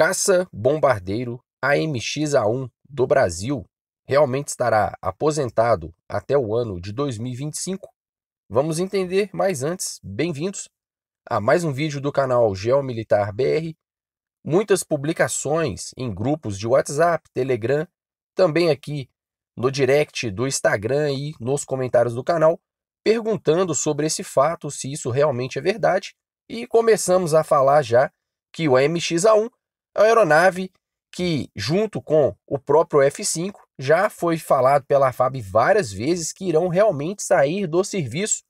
caça-bombardeiro AMX-A1 do Brasil realmente estará aposentado até o ano de 2025? Vamos entender, mas antes, bem-vindos a mais um vídeo do canal Geomilitar BR. Muitas publicações em grupos de WhatsApp, Telegram, também aqui no direct do Instagram e nos comentários do canal, perguntando sobre esse fato, se isso realmente é verdade, e começamos a falar já que o AMX a 1 a aeronave que, junto com o próprio F-5, já foi falado pela FAB várias vezes que irão realmente sair do serviço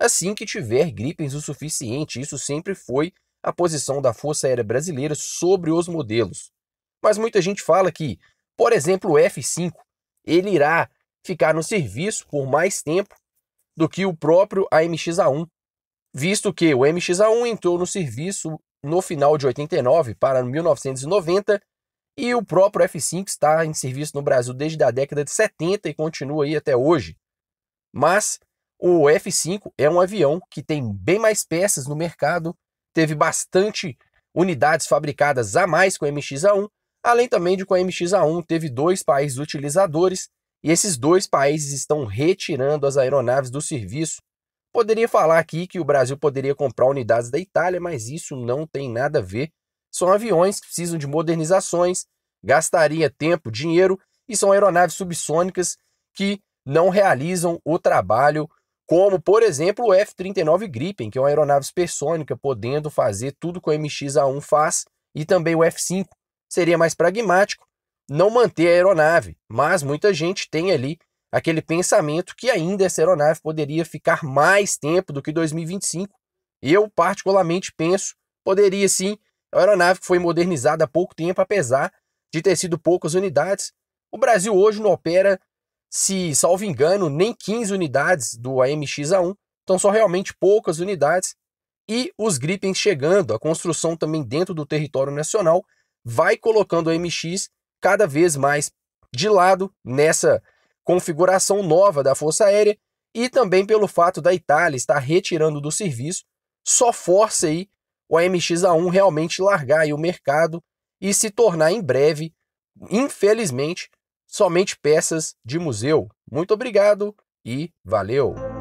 assim que tiver gripens o suficiente. Isso sempre foi a posição da Força Aérea Brasileira sobre os modelos. Mas muita gente fala que, por exemplo, o F-5, ele irá ficar no serviço por mais tempo do que o próprio AMX-A1, visto que o MX-A1 entrou no serviço no final de 89 para 1990 e o próprio F5 está em serviço no Brasil desde a década de 70 e continua aí até hoje. Mas o F5 é um avião que tem bem mais peças no mercado, teve bastante unidades fabricadas a mais com a MX-A1, além também de com a MX-A1 teve dois países utilizadores e esses dois países estão retirando as aeronaves do serviço Poderia falar aqui que o Brasil poderia comprar unidades da Itália, mas isso não tem nada a ver. São aviões que precisam de modernizações, gastaria tempo, dinheiro e são aeronaves subsônicas que não realizam o trabalho como, por exemplo, o F-39 Gripen, que é uma aeronave supersônica, podendo fazer tudo que o MX-A1 faz, e também o F-5. Seria mais pragmático não manter a aeronave, mas muita gente tem ali aquele pensamento que ainda essa aeronave poderia ficar mais tempo do que 2025. Eu, particularmente, penso, poderia sim. É uma aeronave que foi modernizada há pouco tempo, apesar de ter sido poucas unidades. O Brasil hoje não opera, se salvo engano, nem 15 unidades do AMX-A1, então são realmente poucas unidades. E os Gripens chegando, a construção também dentro do território nacional, vai colocando o AMX cada vez mais de lado nessa configuração nova da Força Aérea e também pelo fato da Itália estar retirando do serviço, só força aí o AMX-A1 realmente largar o mercado e se tornar em breve, infelizmente, somente peças de museu. Muito obrigado e valeu!